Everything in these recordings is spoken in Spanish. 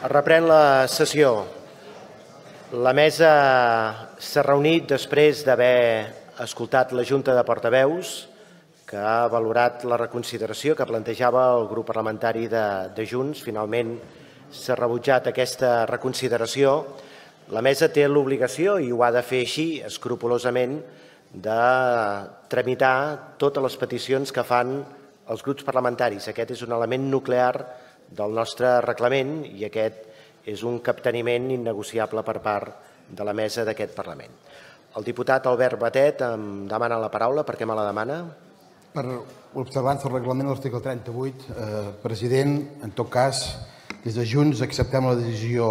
Reprèn la sessió. La mesa s'ha reunit després d'haver escoltat la Junta de Portaveus, que ha valorat la reconsideració que plantejava el grup parlamentari de, de Junts. Finalment s'ha rebutjat aquesta reconsideració. La mesa té l'obligació, i ho ha de fer així escrupulosament, de tramitar totes les peticions que fan els grups parlamentaris. Aquest és un element nuclear important del nostre reglament i aquest és un capteniment innegociable per part de la mesa d'aquest Parlament. El diputat Albert Batet em demana la paraula. Per què me la demana? Per observança el reglament de l'article 38, eh, president, en tot cas, des de Junts acceptem la decisió,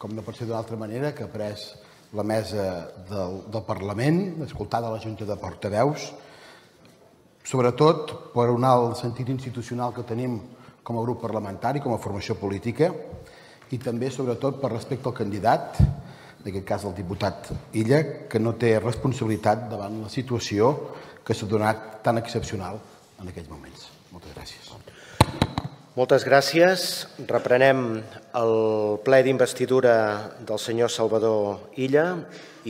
com no pot ser d'una altra manera, que ha pres la mesa del, del Parlament, escoltada la Junta de Portaveus, sobretot per un alt sentit institucional que tenim com a grup parlamentari, com a formació política, i també, sobretot, per respecte al candidat, en aquest cas el diputat Illa, que no té responsabilitat davant la situació que s'ha donat tan excepcional en aquests moments. Moltes gràcies. Moltes gràcies. Reprenem el ple d'investidura del senyor Salvador Illa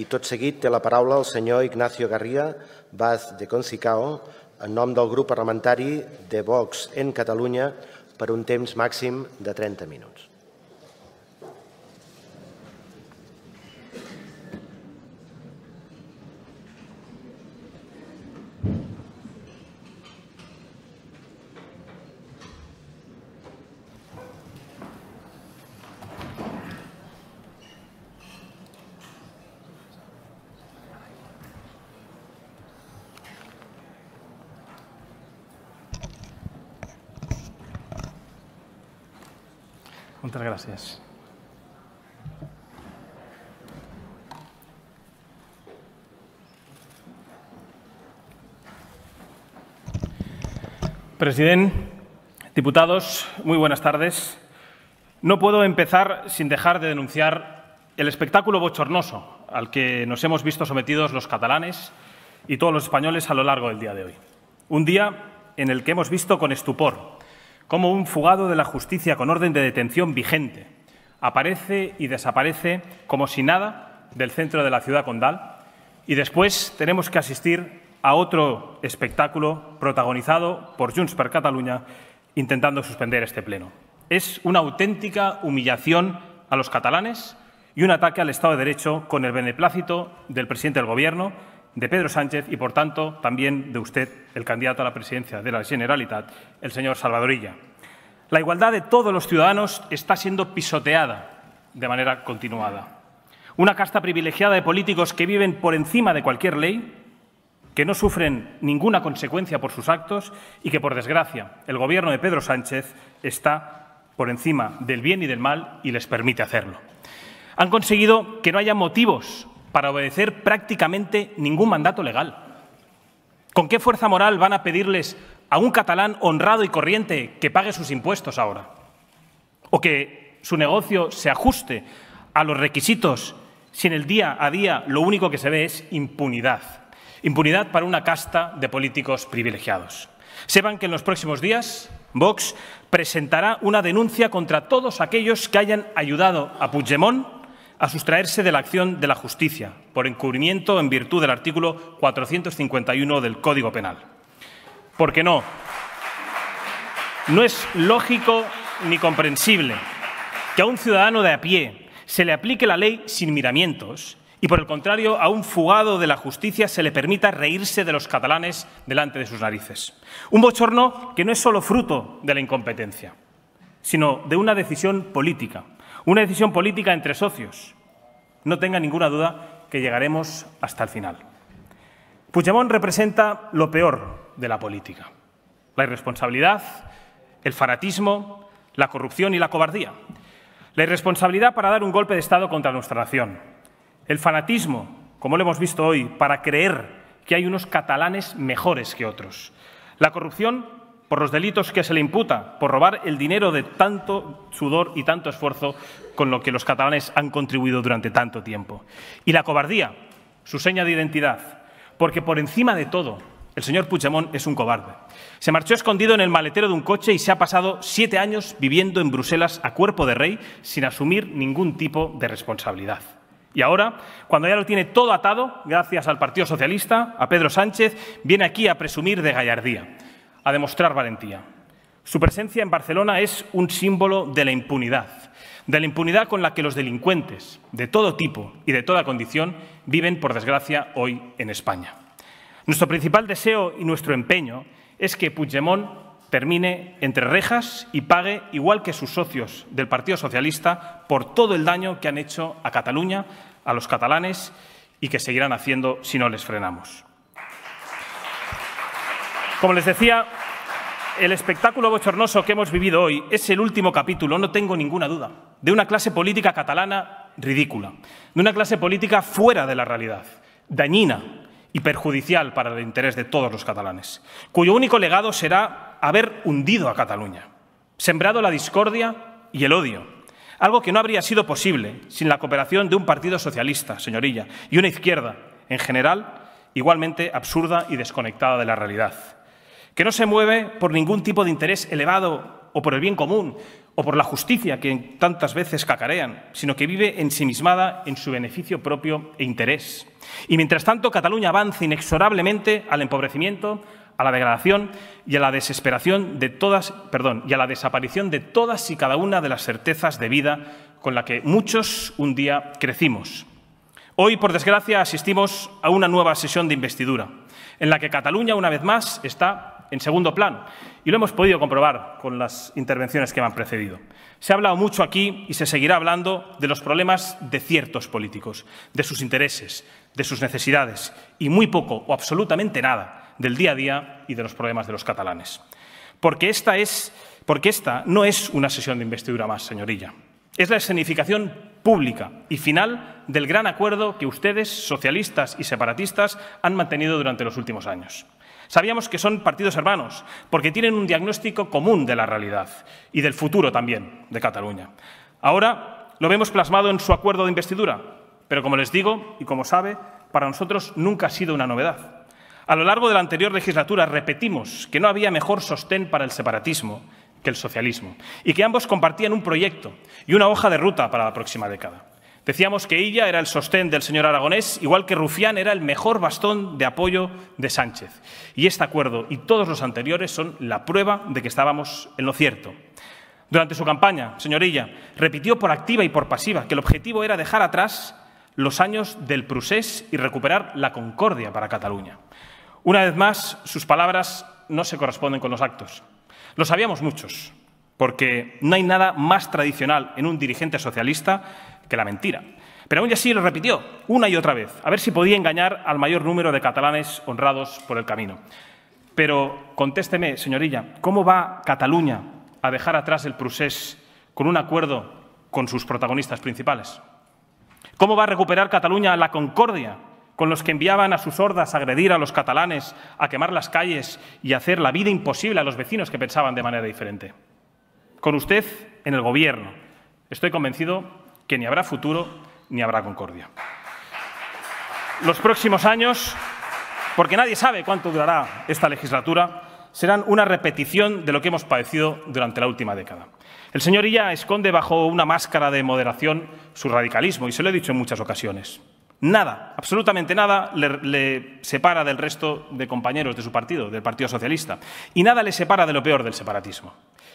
i tot seguit té la paraula el senyor Ignacio Garriga Vaz de Concicao en nom del grup parlamentari de Vox en Catalunya, per un temps màxim de 30 minuts. gracias. Presidente, diputados, muy buenas tardes. No puedo empezar sin dejar de denunciar el espectáculo bochornoso al que nos hemos visto sometidos los catalanes y todos los españoles a lo largo del día de hoy. Un día en el que hemos visto con estupor como un fugado de la justicia con orden de detención vigente. Aparece y desaparece como si nada del centro de la ciudad condal y después tenemos que asistir a otro espectáculo protagonizado por Junts per Catalunya intentando suspender este pleno. Es una auténtica humillación a los catalanes y un ataque al Estado de Derecho con el beneplácito del presidente del Gobierno de Pedro Sánchez y, por tanto, también de usted, el candidato a la presidencia de la Generalitat, el señor Salvadorilla. La igualdad de todos los ciudadanos está siendo pisoteada de manera continuada. Una casta privilegiada de políticos que viven por encima de cualquier ley, que no sufren ninguna consecuencia por sus actos y que, por desgracia, el Gobierno de Pedro Sánchez está por encima del bien y del mal y les permite hacerlo. Han conseguido que no haya motivos para obedecer prácticamente ningún mandato legal. ¿Con qué fuerza moral van a pedirles a un catalán honrado y corriente que pague sus impuestos ahora? ¿O que su negocio se ajuste a los requisitos si en el día a día lo único que se ve es impunidad? Impunidad para una casta de políticos privilegiados. Sepan que en los próximos días Vox presentará una denuncia contra todos aquellos que hayan ayudado a Puigdemont a sustraerse de la acción de la justicia por encubrimiento en virtud del artículo 451 del Código Penal. Porque no, no es lógico ni comprensible que a un ciudadano de a pie se le aplique la ley sin miramientos y, por el contrario, a un fugado de la justicia se le permita reírse de los catalanes delante de sus narices. Un bochorno que no es solo fruto de la incompetencia, sino de una decisión política una decisión política entre socios. No tenga ninguna duda que llegaremos hasta el final. Puigdemont representa lo peor de la política. La irresponsabilidad, el fanatismo, la corrupción y la cobardía. La irresponsabilidad para dar un golpe de Estado contra nuestra nación. El fanatismo, como lo hemos visto hoy, para creer que hay unos catalanes mejores que otros. La corrupción por los delitos que se le imputa, por robar el dinero de tanto sudor y tanto esfuerzo con lo que los catalanes han contribuido durante tanto tiempo. Y la cobardía, su seña de identidad, porque por encima de todo, el señor Puigdemont es un cobarde. Se marchó escondido en el maletero de un coche y se ha pasado siete años viviendo en Bruselas a cuerpo de rey sin asumir ningún tipo de responsabilidad. Y ahora, cuando ya lo tiene todo atado, gracias al Partido Socialista, a Pedro Sánchez, viene aquí a presumir de gallardía a demostrar valentía. Su presencia en Barcelona es un símbolo de la impunidad, de la impunidad con la que los delincuentes, de todo tipo y de toda condición, viven, por desgracia, hoy en España. Nuestro principal deseo y nuestro empeño es que Puigdemont termine entre rejas y pague, igual que sus socios del Partido Socialista, por todo el daño que han hecho a Cataluña, a los catalanes y que seguirán haciendo si no les frenamos. Como les decía, el espectáculo bochornoso que hemos vivido hoy es el último capítulo, no tengo ninguna duda, de una clase política catalana ridícula, de una clase política fuera de la realidad, dañina y perjudicial para el interés de todos los catalanes, cuyo único legado será haber hundido a Cataluña, sembrado la discordia y el odio, algo que no habría sido posible sin la cooperación de un partido socialista, señorilla, y una izquierda, en general, igualmente absurda y desconectada de la realidad que no se mueve por ningún tipo de interés elevado o por el bien común o por la justicia que tantas veces cacarean, sino que vive ensimismada en su beneficio propio e interés. Y mientras tanto, Cataluña avanza inexorablemente al empobrecimiento, a la degradación y a la desesperación de todas, perdón, y a la desaparición de todas y cada una de las certezas de vida con la que muchos un día crecimos. Hoy, por desgracia, asistimos a una nueva sesión de investidura, en la que Cataluña, una vez más, está en segundo plano. Y lo hemos podido comprobar con las intervenciones que me han precedido. Se ha hablado mucho aquí y se seguirá hablando de los problemas de ciertos políticos, de sus intereses, de sus necesidades y muy poco o absolutamente nada del día a día y de los problemas de los catalanes. Porque esta, porque esta no es una sesión de investidura más, señorilla. Es la escenificación pública y final del gran acuerdo que ustedes, socialistas y separatistas, han mantenido durante los últimos años. Sabíamos que son partidos hermanos, porque tienen un diagnóstico común de la realidad y del futuro también de Cataluña. Ahora lo vemos plasmado en su acuerdo de investidura, pero como les digo y como sabe, para nosotros nunca ha sido una novedad. A lo largo de la anterior legislatura repetimos que no había mejor sostén para el separatismo que el socialismo y que ambos compartían un proyecto y una hoja de ruta para la próxima década. Decíamos que ella era el sostén del señor aragonés, igual que Rufián era el mejor bastón de apoyo de Sánchez. Y este acuerdo y todos los anteriores son la prueba de que estábamos en lo cierto. Durante su campaña, señorilla, repitió por activa y por pasiva que el objetivo era dejar atrás los años del Prusés y recuperar la concordia para Cataluña. Una vez más, sus palabras no se corresponden con los actos. Lo sabíamos muchos, porque no hay nada más tradicional en un dirigente socialista que la mentira. Pero aún así lo repitió una y otra vez, a ver si podía engañar al mayor número de catalanes honrados por el camino. Pero contésteme, señorilla, ¿cómo va Cataluña a dejar atrás el procés con un acuerdo con sus protagonistas principales? ¿Cómo va a recuperar Cataluña la concordia con los que enviaban a sus hordas a agredir a los catalanes, a quemar las calles y a hacer la vida imposible a los vecinos que pensaban de manera diferente? Con usted en el gobierno, estoy convencido que ni habrá futuro ni habrá concordia. Los próximos años, porque nadie sabe cuánto durará esta legislatura, serán una repetición de lo que hemos padecido durante la última década. El señor Illa esconde bajo una máscara de moderación su radicalismo, y se lo he dicho en muchas ocasiones. Nada, absolutamente nada le, separa del resto de compañeros de su partido, del Partido Socialista, y nada le separa de lo peor del separatismo.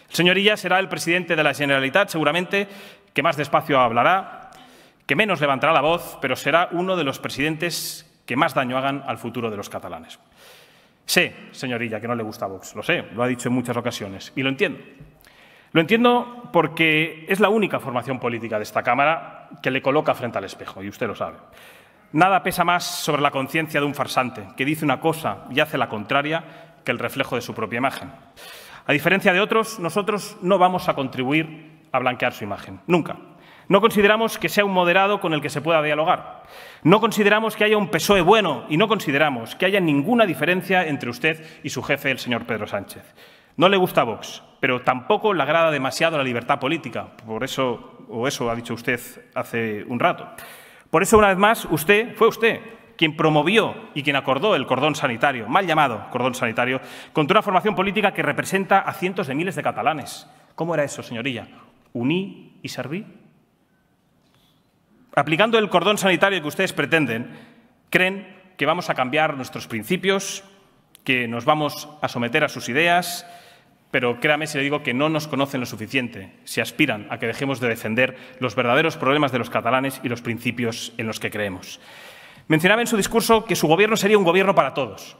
El señor Illa será el presidente de la Generalitat, seguramente, que más despacio hablará, que menos levantará la voz, pero será uno de los presidentes que más daño hagan al futuro de los catalanes. Sé, señorilla, que no le gusta Vox, lo sé, lo ha dicho en muchas ocasiones, y lo entiendo. Lo entiendo porque es la única formación política de esta Cámara que le coloca frente al espejo, y usted lo sabe. Nada pesa más sobre la conciencia de un farsante que dice una cosa y hace la contraria que el reflejo de su propia imagen. A diferencia de otros, nosotros no vamos a contribuir a blanquear su imagen. Nunca. No consideramos que sea un moderado con el que se pueda dialogar. No consideramos que haya un PSOE bueno y no consideramos que haya ninguna diferencia entre usted y su jefe, el señor Pedro Sánchez. No le gusta Vox, pero tampoco le agrada demasiado la libertad política. Por eso, o eso ha dicho usted hace un rato. Por eso, una vez más, usted fue usted quien promovió y quien acordó el cordón sanitario, mal llamado cordón sanitario, contra una formación política que representa a cientos de miles de catalanes. ¿Cómo era eso, señoría? uní y serví. Aplicando el cordón sanitario que ustedes pretenden, creen que vamos a cambiar nuestros principios, que nos vamos a someter a sus ideas, pero créame si le digo que no nos conocen lo suficiente si aspiran a que dejemos de defender los verdaderos problemas de los catalanes y los principios en los que creemos. Mencionaba en su discurso que su gobierno sería un gobierno para todos,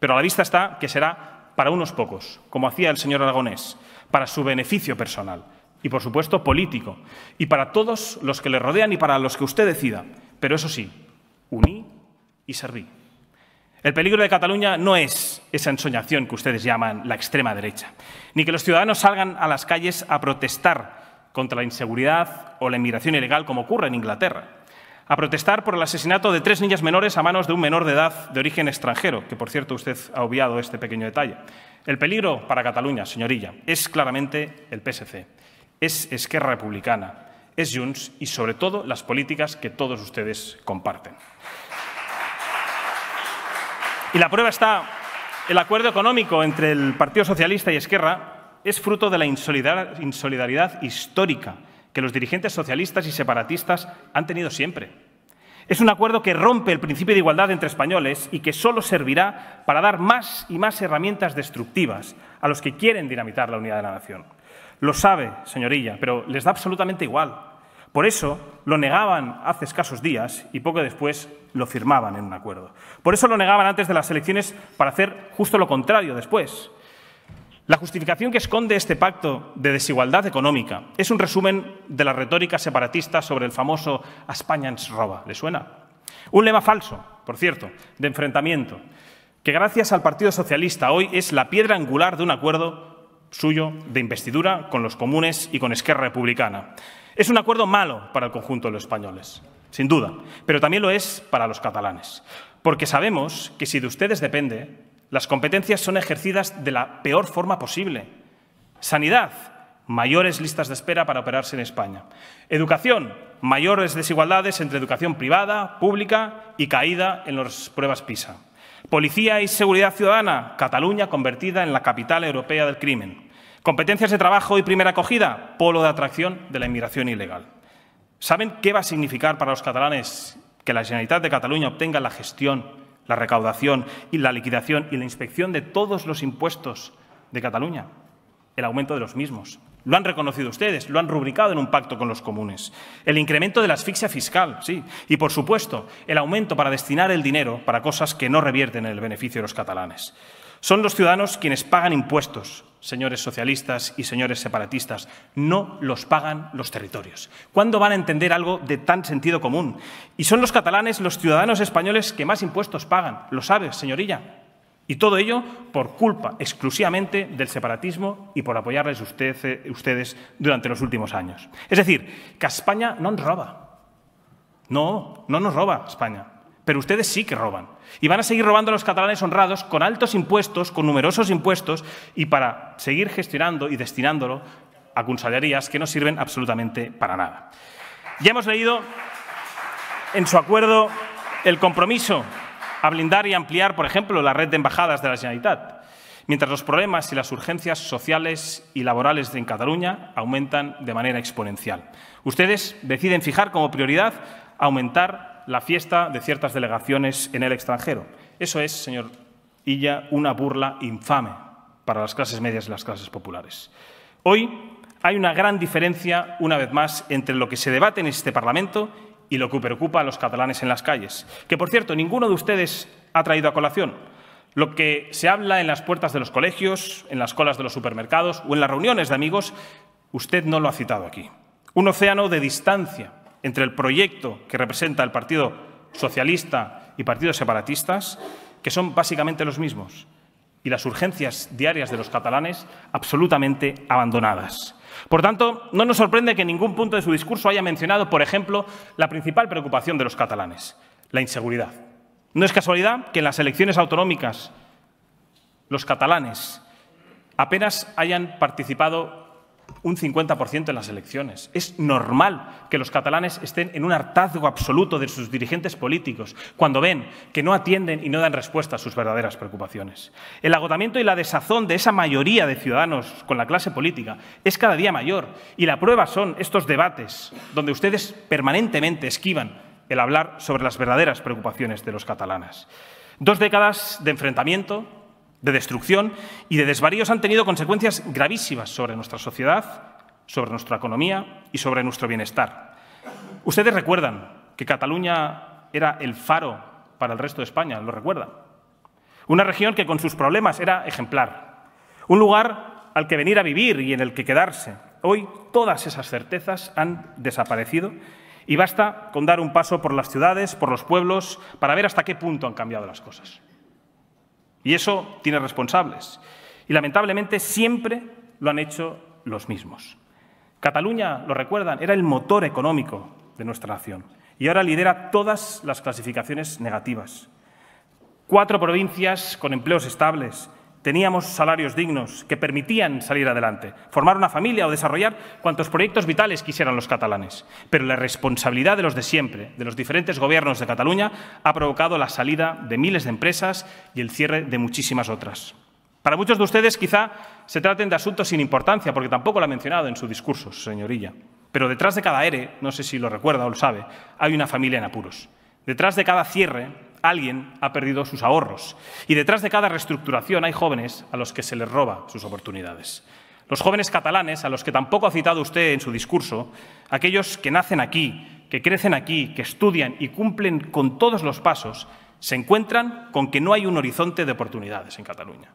pero a la vista está que será para unos pocos, como hacía el señor Aragonés, para su beneficio personal y, por supuesto, político, y para todos los que le rodean y para los que usted decida. Pero eso sí, uní y serví. El peligro de Cataluña no es esa ensoñación que ustedes llaman la extrema derecha, ni que los ciudadanos salgan a las calles a protestar contra la inseguridad o la inmigración ilegal como ocurre en Inglaterra, a protestar por el asesinato de tres niñas menores a manos de un menor de edad de origen extranjero, que por cierto usted ha obviado este pequeño detalle. El peligro para Cataluña, señorilla, es claramente el PSC es Esquerra Republicana, es Junts y sobre todo las políticas que todos ustedes comparten. Y la prueba está, el acuerdo económico entre el Partido Socialista y Esquerra es fruto de la insolidaridad histórica que los dirigentes socialistas y separatistas han tenido siempre. Es un acuerdo que rompe el principio de igualdad entre españoles y que solo servirá para dar más y más herramientas destructivas a los que quieren dinamitar la unidad de la nación. Lo sabe, señorilla, pero les da absolutamente igual. Por eso lo negaban hace escasos días y poco después lo firmaban en un acuerdo. Por eso lo negaban antes de las elecciones para hacer justo lo contrario después. La justificación que esconde este pacto de desigualdad económica es un resumen de la retórica separatista sobre el famoso A España roba. ¿Le suena? Un lema falso, por cierto, de enfrentamiento, que gracias al Partido Socialista hoy es la piedra angular de un acuerdo suyo de investidura con los comunes y con Esquerra Republicana. Es un acuerdo malo para el conjunto de los españoles, sin duda, pero también lo es para los catalanes, porque sabemos que si de ustedes depende, las competencias son ejercidas de la peor forma posible. Sanidad, mayores listas de espera para operarse en España. Educación, mayores desigualdades entre educación privada, pública y caída en las pruebas PISA. Policía y seguridad ciudadana, Cataluña convertida en la capital europea del crimen. Competencias de trabajo y primera acogida, polo de atracción de la inmigración ilegal. ¿Saben qué va a significar para los catalanes que la Generalitat de Cataluña obtenga la gestión, la recaudación y la liquidación y la inspección de todos los impuestos de Cataluña? El aumento de los mismos. Lo han reconocido ustedes, lo han rubricado en un pacto con los comunes. El incremento de la asfixia fiscal, sí. Y, por supuesto, el aumento para destinar el dinero para cosas que no revierten en el beneficio de los catalanes. Son los ciudadanos quienes pagan impuestos, señores socialistas y señores separatistas. No los pagan los territorios. ¿Cuándo van a entender algo de tan sentido común? Y son los catalanes, los ciudadanos españoles que más impuestos pagan. Lo sabes, señorilla. Y todo ello por culpa exclusivamente del separatismo y por apoyarles eh, ustedes durante los últimos años. Es decir, que a España no nos roba. No, no nos roba España pero ustedes sí que roban. Y van a seguir robando a los catalanes honrados con altos impuestos, con numerosos impuestos, y para seguir gestionando y destinándolo a consellerías que no sirven absolutamente para nada. Ya hemos leído en su acuerdo el compromiso a blindar y ampliar, por ejemplo, la red de embajadas de la Generalitat, mientras los problemas y las urgencias sociales y laborales en Cataluña aumentan de manera exponencial. Ustedes deciden fijar como prioridad aumentar la fiesta de ciertas delegaciones en el extranjero. Eso es, señor Illa, una burla infame para las clases medias y las clases populares. Hoy hay una gran diferencia, una vez más, entre lo que se debate en este Parlamento y lo que preocupa a los catalanes en las calles, que, por cierto, ninguno de ustedes ha traído a colación. Lo que se habla en las puertas de los colegios, en las colas de los supermercados o en las reuniones de amigos, usted no lo ha citado aquí. Un océano de distancia entre el proyecto que representa el Partido Socialista y partidos separatistas, que son básicamente los mismos, y las urgencias diarias de los catalanes absolutamente abandonadas. Por tanto, no nos sorprende que en ningún punto de su discurso haya mencionado, por ejemplo, la principal preocupación de los catalanes, la inseguridad. No es casualidad que en las elecciones autonómicas los catalanes apenas hayan participado un 50% en las elecciones. Es normal que los catalanes estén en un hartazgo absoluto de sus dirigentes políticos cuando ven que no atienden y no dan respuesta a sus verdaderas preocupaciones. El agotamiento y la desazón de esa mayoría de ciudadanos con la clase política es cada día mayor y la prueba son estos debates donde ustedes permanentemente esquivan el hablar sobre las verdaderas preocupaciones de los catalanes. Dos décadas de enfrentamiento, de destrucción y de desvaríos han tenido consecuencias gravísimas sobre nuestra sociedad, sobre nuestra economía y sobre nuestro bienestar. Ustedes recuerdan que Cataluña era el faro para el resto de España, lo recuerdan. Una región que con sus problemas era ejemplar. Un lugar al que venir a vivir y en el que quedarse. Hoy todas esas certezas han desaparecido y basta con dar un paso por las ciudades, por los pueblos, para ver hasta qué punto han cambiado las cosas. Y eso tiene responsables. Y lamentablemente siempre lo han hecho los mismos. Cataluña, lo recuerdan, era el motor económico de nuestra nación y ahora lidera todas las clasificaciones negativas. Cuatro provincias con empleos estables, Teníamos salarios dignos que permitían salir adelante, formar una familia o desarrollar cuantos proyectos vitales quisieran los catalanes. Pero la responsabilidad de los de siempre, de los diferentes gobiernos de Cataluña, ha provocado la salida de miles de empresas y el cierre de muchísimas otras. Para muchos de ustedes quizá se traten de asuntos sin importancia, porque tampoco lo ha mencionado en su discurso, señorilla. Pero detrás de cada ERE, no sé si lo recuerda o lo sabe, hay una familia en apuros. Detrás de cada cierre alguien ha perdido sus ahorros. Y detrás de cada reestructuración hay jóvenes a los que se les roba sus oportunidades. Los jóvenes catalanes, a los que tampoco ha citado usted en su discurso, aquellos que nacen aquí, que crecen aquí, que estudian y cumplen con todos los pasos, se encuentran con que no hay un horizonte de oportunidades en Cataluña,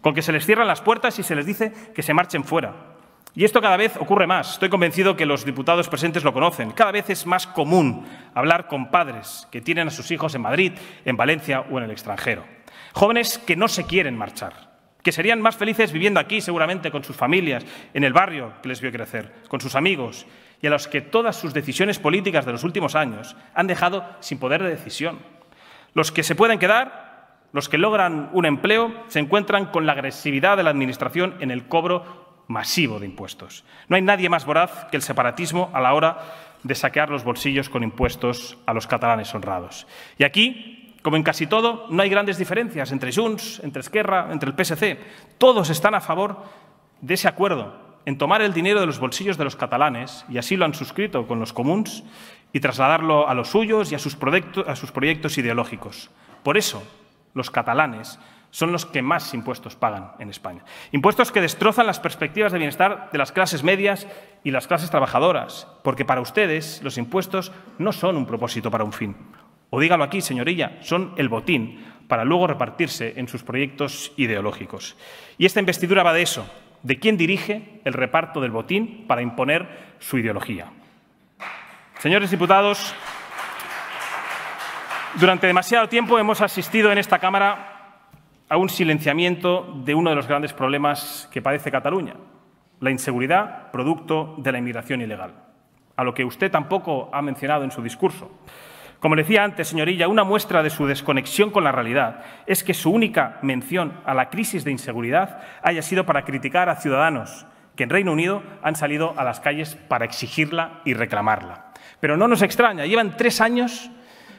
con que se les cierran las puertas y se les dice que se marchen fuera, y esto cada vez ocurre más. Estoy convencido que los diputados presentes lo conocen. Cada vez es más común hablar con padres que tienen a sus hijos en Madrid, en Valencia o en el extranjero. Jóvenes que no se quieren marchar, que serían más felices viviendo aquí seguramente con sus familias, en el barrio que les vio crecer, con sus amigos y a los que todas sus decisiones políticas de los últimos años han dejado sin poder de decisión. Los que se pueden quedar los que logran un empleo se encuentran con la agresividad de la Administración en el cobro masivo de impuestos. No hay nadie más voraz que el separatismo a la hora de saquear los bolsillos con impuestos a los catalanes honrados. Y aquí, como en casi todo, no hay grandes diferencias entre Junts, entre Esquerra, entre el PSC. Todos están a favor de ese acuerdo en tomar el dinero de los bolsillos de los catalanes, y así lo han suscrito con los comuns, y trasladarlo a los suyos y a sus, proyectos, a sus proyectos ideológicos. Por eso, los catalanes son los que más impuestos pagan en España. Impuestos que destrozan las perspectivas de bienestar de las clases medias y las clases trabajadoras, porque para ustedes los impuestos no son un propósito para un fin. O dígalo aquí, señorilla, son el botín para luego repartirse en sus proyectos ideológicos. Y esta investidura va de eso, de quién dirige el reparto del botín para imponer su ideología. Señores diputados, durante demasiado tiempo hemos asistido en esta Cámara a un silenciamiento de uno de los grandes problemas que padece Cataluña, la inseguridad producto de la inmigración ilegal, a lo que usted tampoco ha mencionado en su discurso. Como decía antes, señorilla, una muestra de su desconexión con la realidad es que su única mención a la crisis de inseguridad haya sido para criticar a ciudadanos que en Reino Unido han salido a las calles para exigirla y reclamarla. Pero no nos extraña, llevan tres años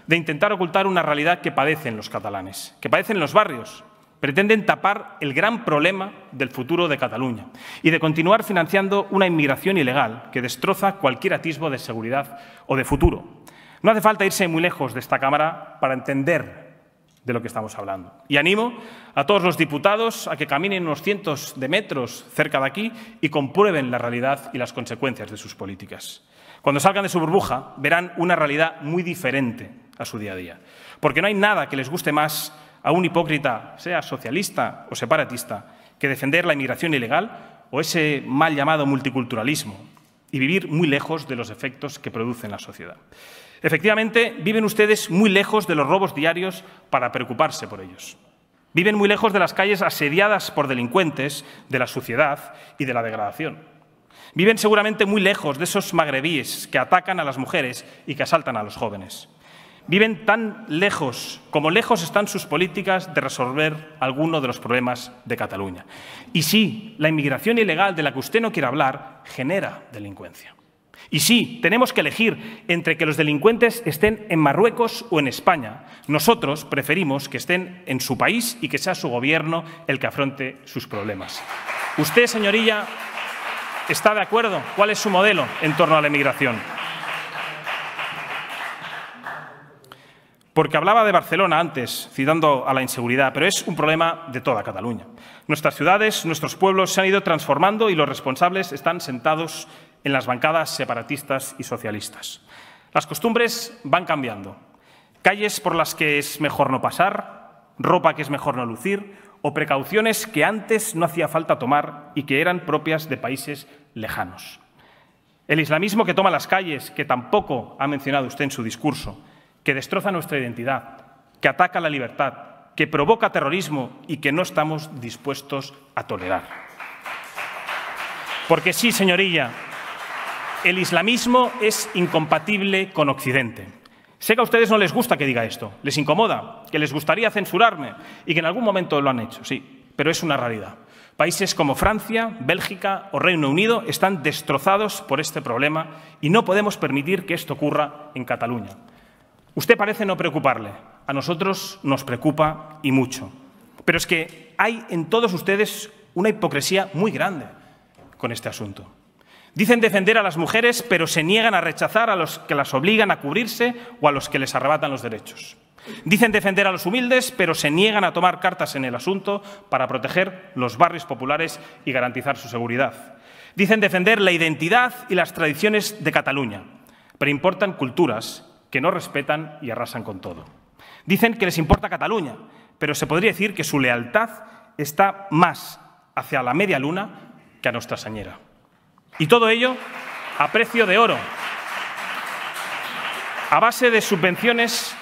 de intentar ocultar una realidad que padecen los catalanes, que padecen los barrios, pretenden tapar el gran problema del futuro de Cataluña y de continuar financiando una inmigración ilegal que destroza cualquier atisbo de seguridad o de futuro. No hace falta irse muy lejos de esta Cámara para entender de lo que estamos hablando. Y animo a todos los diputados a que caminen unos cientos de metros cerca de aquí y comprueben la realidad y las consecuencias de sus políticas. Cuando salgan de su burbuja, verán una realidad muy diferente a su día a día, porque no hay nada que les guste más a un hipócrita, sea socialista o separatista, que defender la inmigración ilegal o ese mal llamado multiculturalismo y vivir muy lejos de los efectos que produce en la sociedad. Efectivamente, viven ustedes muy lejos de los robos diarios para preocuparse por ellos. Viven muy lejos de las calles asediadas por delincuentes, de la suciedad y de la degradación. Viven seguramente muy lejos de esos magrebíes que atacan a las mujeres y que asaltan a los jóvenes viven tan lejos como lejos están sus políticas de resolver alguno de los problemas de Cataluña. Y sí, la inmigración ilegal de la que usted no quiere hablar genera delincuencia. Y sí, tenemos que elegir entre que los delincuentes estén en Marruecos o en España. Nosotros preferimos que estén en su país y que sea su gobierno el que afronte sus problemas. ¿Usted, señorilla, está de acuerdo? ¿Cuál es su modelo en torno a la inmigración? Porque hablaba de Barcelona antes, citando a la inseguridad, pero es un problema de toda Cataluña. Nuestras ciudades, nuestros pueblos se han ido transformando y los responsables están sentados en las bancadas separatistas y socialistas. Las costumbres van cambiando. Calles por las que es mejor no pasar, ropa que es mejor no lucir o precauciones que antes no hacía falta tomar y que eran propias de países lejanos. El islamismo que toma las calles, que tampoco ha mencionado usted en su discurso, que destroza nuestra identidad, que ataca la libertad, que provoca terrorismo y que no estamos dispuestos a tolerar. Porque sí, señoría, el islamismo es incompatible con Occidente. Sé que a ustedes no les gusta que diga esto, les incomoda, que les gustaría censurarme y que en algún momento lo han hecho, sí, pero es una realidad. Países como Francia, Bélgica o Reino Unido están destrozados por este problema y no podemos permitir que esto ocurra en Cataluña. Usted parece no preocuparle, a nosotros nos preocupa y mucho. Pero es que hay en todos ustedes una hipocresía muy grande con este asunto. Dicen defender a las mujeres, pero se niegan a rechazar a los que las obligan a cubrirse o a los que les arrebatan los derechos. Dicen defender a los humildes, pero se niegan a tomar cartas en el asunto para proteger los barrios populares y garantizar su seguridad. Dicen defender la identidad y las tradiciones de Cataluña, pero importan culturas que no respetan y arrasan con todo. Dicen que les importa Cataluña, pero se podría decir que su lealtad está más hacia la media luna que a nuestra Sañera. Y todo ello a precio de oro, a base de subvenciones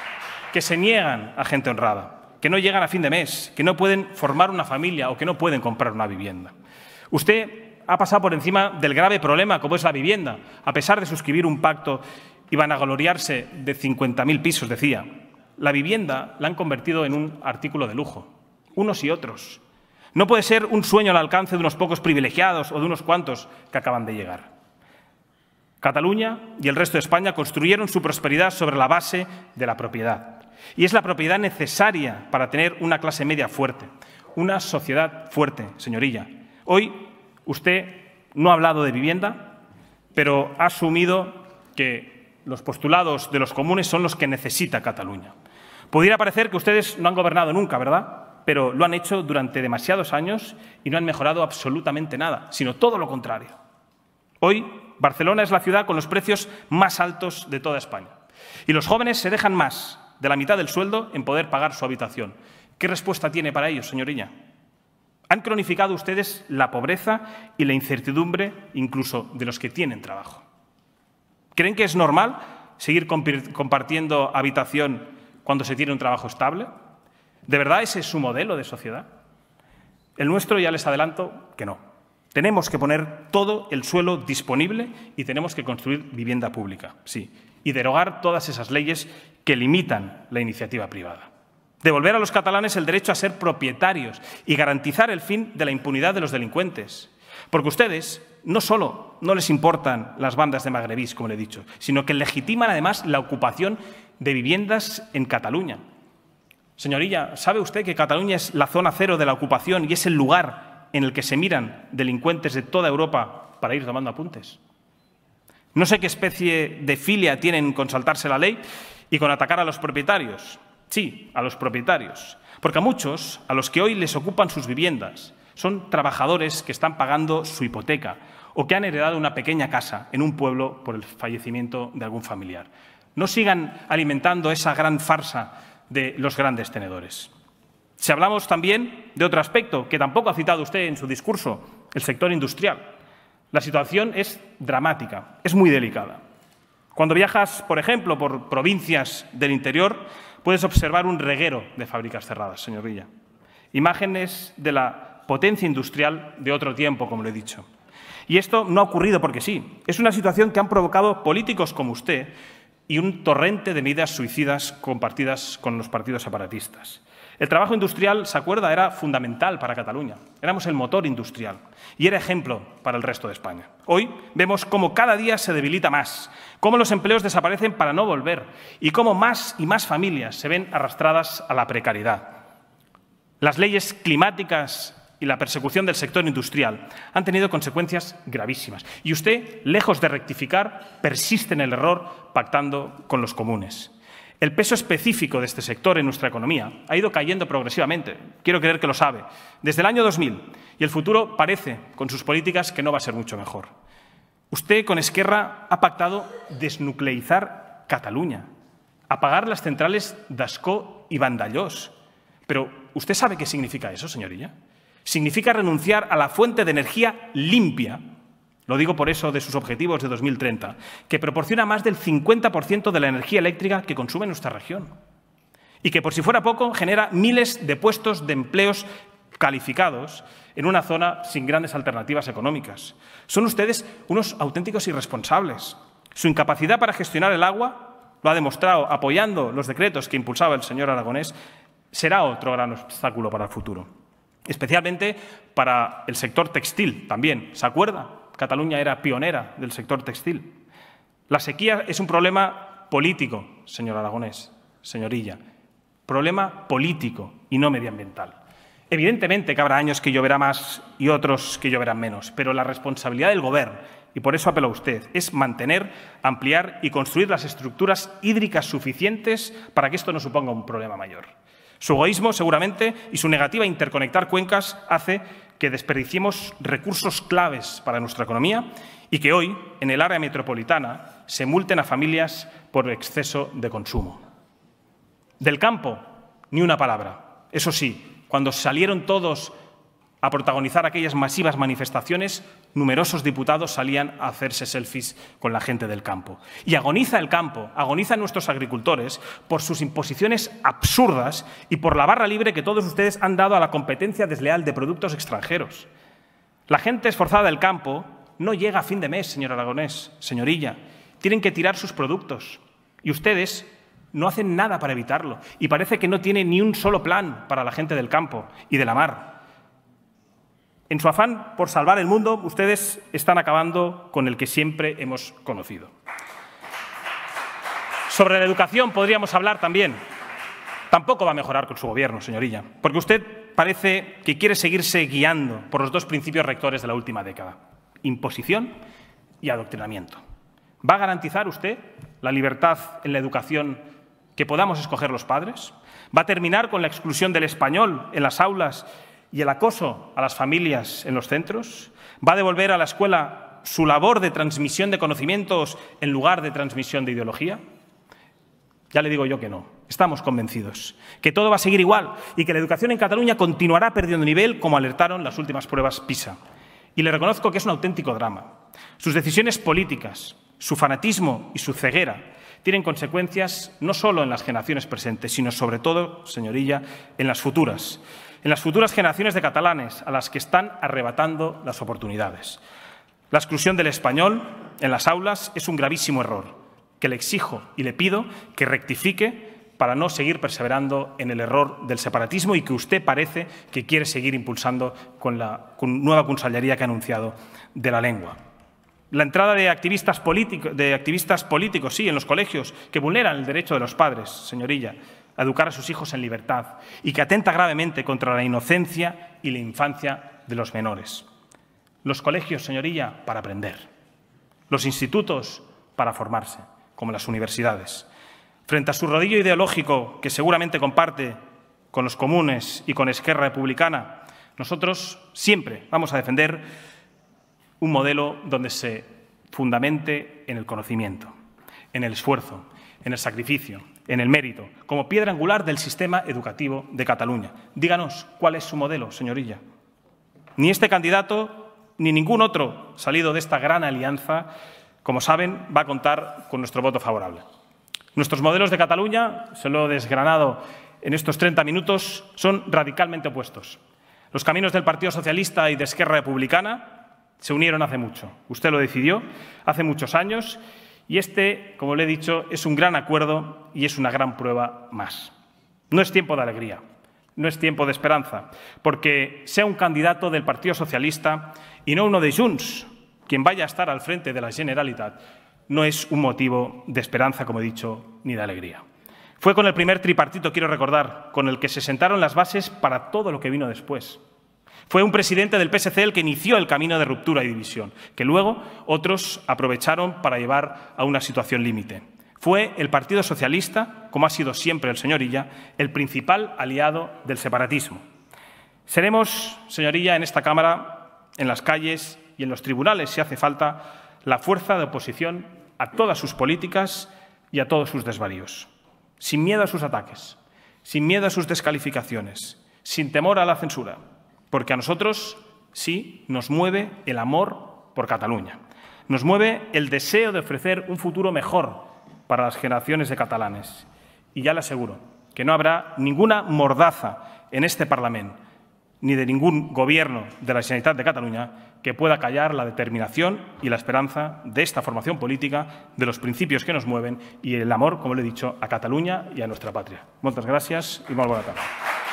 que se niegan a gente honrada, que no llegan a fin de mes, que no pueden formar una familia o que no pueden comprar una vivienda. Usted ha pasado por encima del grave problema como es la vivienda, a pesar de suscribir un pacto iban a gloriarse de 50.000 pisos, decía. La vivienda la han convertido en un artículo de lujo, unos y otros. No puede ser un sueño al alcance de unos pocos privilegiados o de unos cuantos que acaban de llegar. Cataluña y el resto de España construyeron su prosperidad sobre la base de la propiedad. Y es la propiedad necesaria para tener una clase media fuerte, una sociedad fuerte, señorilla. Hoy usted no ha hablado de vivienda, pero ha asumido que los postulados de los comunes son los que necesita Cataluña. Pudiera parecer que ustedes no han gobernado nunca, ¿verdad? Pero lo han hecho durante demasiados años y no han mejorado absolutamente nada, sino todo lo contrario. Hoy, Barcelona es la ciudad con los precios más altos de toda España. Y los jóvenes se dejan más de la mitad del sueldo en poder pagar su habitación. ¿Qué respuesta tiene para ellos, señoría? Han cronificado ustedes la pobreza y la incertidumbre incluso de los que tienen trabajo. ¿Creen que es normal seguir compartiendo habitación cuando se tiene un trabajo estable? ¿De verdad ese es su modelo de sociedad? El nuestro ya les adelanto que no. Tenemos que poner todo el suelo disponible y tenemos que construir vivienda pública, sí, y derogar todas esas leyes que limitan la iniciativa privada. Devolver a los catalanes el derecho a ser propietarios y garantizar el fin de la impunidad de los delincuentes. Porque ustedes no solo no les importan las bandas de magrebís, como le he dicho, sino que legitiman además la ocupación de viviendas en Cataluña. Señorilla, ¿sabe usted que Cataluña es la zona cero de la ocupación y es el lugar en el que se miran delincuentes de toda Europa para ir tomando apuntes? No sé qué especie de filia tienen con saltarse la ley y con atacar a los propietarios. Sí, a los propietarios. Porque a muchos, a los que hoy les ocupan sus viviendas, son trabajadores que están pagando su hipoteca o que han heredado una pequeña casa en un pueblo por el fallecimiento de algún familiar. No sigan alimentando esa gran farsa de los grandes tenedores. Si hablamos también de otro aspecto que tampoco ha citado usted en su discurso, el sector industrial. La situación es dramática, es muy delicada. Cuando viajas, por ejemplo, por provincias del interior, puedes observar un reguero de fábricas cerradas, señor Villa. Imágenes de la potencia industrial de otro tiempo, como lo he dicho. Y esto no ha ocurrido porque sí. Es una situación que han provocado políticos como usted y un torrente de medidas suicidas compartidas con los partidos separatistas. El trabajo industrial, se acuerda, era fundamental para Cataluña. Éramos el motor industrial y era ejemplo para el resto de España. Hoy vemos cómo cada día se debilita más, cómo los empleos desaparecen para no volver y cómo más y más familias se ven arrastradas a la precariedad. Las leyes climáticas y la persecución del sector industrial han tenido consecuencias gravísimas. Y usted, lejos de rectificar, persiste en el error pactando con los comunes. El peso específico de este sector en nuestra economía ha ido cayendo progresivamente. Quiero creer que lo sabe. Desde el año 2000. Y el futuro parece, con sus políticas, que no va a ser mucho mejor. Usted con Esquerra ha pactado desnucleizar Cataluña, apagar las centrales Dascó y Vandallós. Pero ¿usted sabe qué significa eso, señorilla? significa renunciar a la fuente de energía limpia. Lo digo por eso de sus objetivos de 2030, que proporciona más del 50% de la energía eléctrica que consume nuestra región. Y que por si fuera poco genera miles de puestos de empleos calificados en una zona sin grandes alternativas económicas. Son ustedes unos auténticos irresponsables. Su incapacidad para gestionar el agua lo ha demostrado apoyando los decretos que impulsaba el señor Aragonés, será otro gran obstáculo para el futuro especialmente para el sector textil también. ¿Se acuerda? Cataluña era pionera del sector textil. La sequía es un problema político, señor Aragonés, señorilla. Problema político y no medioambiental. Evidentemente que habrá años que lloverá más y otros que lloverán menos, pero la responsabilidad del Gobierno, y por eso apelo a usted, es mantener, ampliar y construir las estructuras hídricas suficientes para que esto no suponga un problema mayor. Su egoísmo, seguramente, y su negativa a interconectar cuencas hace que desperdiciemos recursos claves para nuestra economía y que hoy, en el área metropolitana, se multen a familias por exceso de consumo. Del campo, ni una palabra. Eso sí, cuando salieron todos a protagonizar aquellas masivas manifestaciones, numerosos diputados salían a hacerse selfies con la gente del campo. Y agoniza el campo, agoniza nuestros agricultores por sus imposiciones absurdas y por la barra libre que todos ustedes han dado a la competencia desleal de productos extranjeros. La gente esforzada del campo no llega a fin de mes, señor Aragonés, señorilla. Tienen que tirar sus productos. Y ustedes no hacen nada para evitarlo. Y parece que no tiene ni un solo plan para la gente del campo y de la mar. En su afán por salvar el mundo, ustedes están acabando con el que siempre hemos conocido. Sobre la educación podríamos hablar también. Tampoco va a mejorar con su gobierno, señorilla, porque usted parece que quiere seguirse guiando por los dos principios rectores de la última década, imposición y adoctrinamiento. ¿Va a garantizar usted la libertad en la educación que podamos escoger los padres? ¿Va a terminar con la exclusión del español en las aulas y el acoso a las familias en los centros? ¿Va a devolver a la escuela su labor de transmisión de conocimientos en lugar de transmisión de ideología? Ya le digo yo que no. Estamos convencidos que todo va a seguir igual y que la educación en Cataluña continuará perdiendo nivel como alertaron las últimas pruebas PISA. Y le reconozco que es un auténtico drama. Sus decisiones políticas, su fanatismo y su ceguera tienen consecuencias no solo en las generaciones presentes, sino sobre todo, señorilla, en las futuras en las futuras generaciones de catalanes a las que están arrebatando las oportunidades. La exclusión del español en las aulas es un gravísimo error que le exijo y le pido que rectifique para no seguir perseverando en el error del separatismo y que usted parece que quiere seguir impulsando con la nueva consellería que ha anunciado de la lengua. La entrada de activistas, de activistas políticos, sí, en los colegios, que vulneran el derecho de los padres, señorilla, a educar a sus hijos en libertad y que atenta gravemente contra la inocencia y la infancia de los menores. Los colegios, señoría, para aprender. Los institutos para formarse, como las universidades. Frente a su rodillo ideológico, que seguramente comparte con los comunes y con Esquerra Republicana, nosotros siempre vamos a defender un modelo donde se fundamente en el conocimiento, en el esfuerzo, en el sacrificio, en el mérito, como piedra angular del sistema educativo de Cataluña. Díganos, ¿cuál es su modelo, señorilla? Ni este candidato ni ningún otro salido de esta gran alianza, como saben, va a contar con nuestro voto favorable. Nuestros modelos de Cataluña, se lo he desgranado en estos 30 minutos, son radicalmente opuestos. Los caminos del Partido Socialista y de Esquerra Republicana se unieron hace mucho. Usted lo decidió hace muchos años y este, como le he dicho, es un gran acuerdo y es una gran prueba más. No es tiempo de alegría, no es tiempo de esperanza, porque sea un candidato del Partido Socialista y no uno de Junts, quien vaya a estar al frente de la Generalitat, no es un motivo de esperanza, como he dicho, ni de alegría. Fue con el primer tripartito, quiero recordar, con el que se sentaron las bases para todo lo que vino después. Fue un presidente del PSC el que inició el camino de ruptura y división, que luego otros aprovecharon para llevar a una situación límite. Fue el Partido Socialista, como ha sido siempre el señor Illa, el principal aliado del separatismo. Seremos, señoría, en esta Cámara, en las calles y en los tribunales, si hace falta, la fuerza de oposición a todas sus políticas y a todos sus desvaríos. Sin miedo a sus ataques, sin miedo a sus descalificaciones, sin temor a la censura, porque a nosotros sí nos mueve el amor por Cataluña. Nos mueve el deseo de ofrecer un futuro mejor para las generaciones de catalanes. Y ya le aseguro que no habrá ninguna mordaza en este Parlamento, ni de ningún gobierno de la Generalitat de Cataluña que pueda callar la determinación y la esperanza de esta formación política, de los principios que nos mueven y el amor, como le he dicho, a Cataluña y a nuestra patria. Muchas gracias y muy buena tarde.